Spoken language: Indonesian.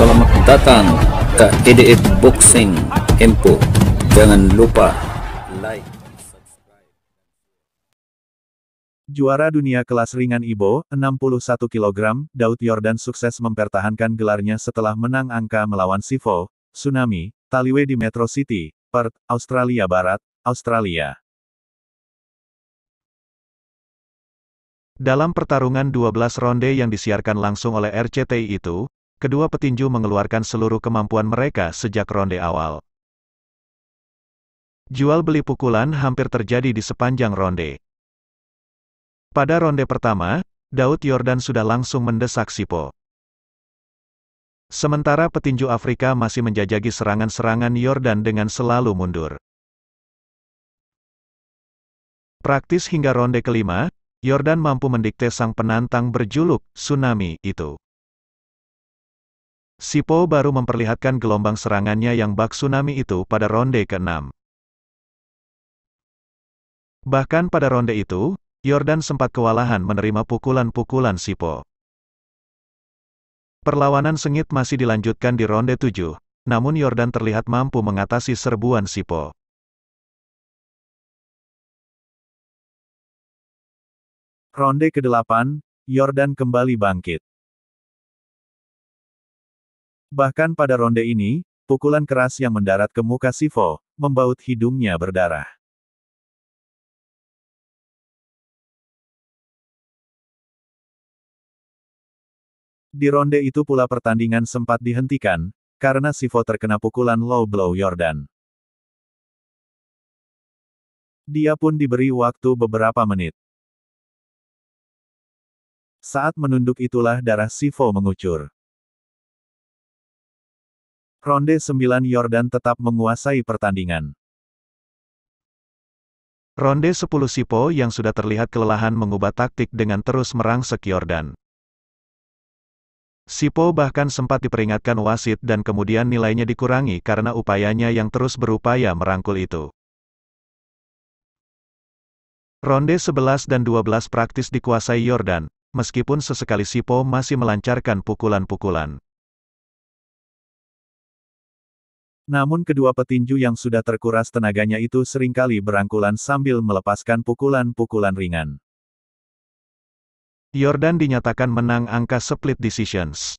selamat datang ke TDF Boxing Info. Jangan lupa like, subscribe. Juara dunia kelas ringan Ibo, 61 kg, Daud Yordan sukses mempertahankan gelarnya setelah menang angka melawan Sivo, Tsunami, Taliwe di Metro City, Perth, Australia Barat, Australia. Dalam pertarungan 12 ronde yang disiarkan langsung oleh RCTI itu, kedua petinju mengeluarkan seluruh kemampuan mereka sejak ronde awal. Jual beli pukulan hampir terjadi di sepanjang ronde. Pada ronde pertama, Daud Yordan sudah langsung mendesak Sipo. Sementara petinju Afrika masih menjajagi serangan-serangan Yordan dengan selalu mundur. Praktis hingga ronde kelima, Yordan mampu mendikte sang penantang berjuluk Tsunami itu. Sipo baru memperlihatkan gelombang serangannya yang bak tsunami itu pada ronde ke-6. Bahkan pada ronde itu, Jordan sempat kewalahan menerima pukulan-pukulan Sipo. Perlawanan sengit masih dilanjutkan di ronde 7, namun Jordan terlihat mampu mengatasi serbuan Sipo. Ronde ke-8, Yordan kembali bangkit. Bahkan pada ronde ini, pukulan keras yang mendarat ke muka Sifo, membaut hidungnya berdarah. Di ronde itu pula pertandingan sempat dihentikan, karena Sifo terkena pukulan low blow Jordan. Dia pun diberi waktu beberapa menit. Saat menunduk itulah darah Sifo mengucur. Ronde 9 Yordan tetap menguasai pertandingan. Ronde 10 Sipo yang sudah terlihat kelelahan mengubah taktik dengan terus merangsek Yordan. Sipo bahkan sempat diperingatkan wasit dan kemudian nilainya dikurangi karena upayanya yang terus berupaya merangkul itu. Ronde 11 dan 12 praktis dikuasai Yordan, meskipun sesekali Sipo masih melancarkan pukulan-pukulan. Namun kedua petinju yang sudah terkuras tenaganya itu seringkali berangkulan sambil melepaskan pukulan-pukulan ringan. Jordan dinyatakan menang angka split decisions.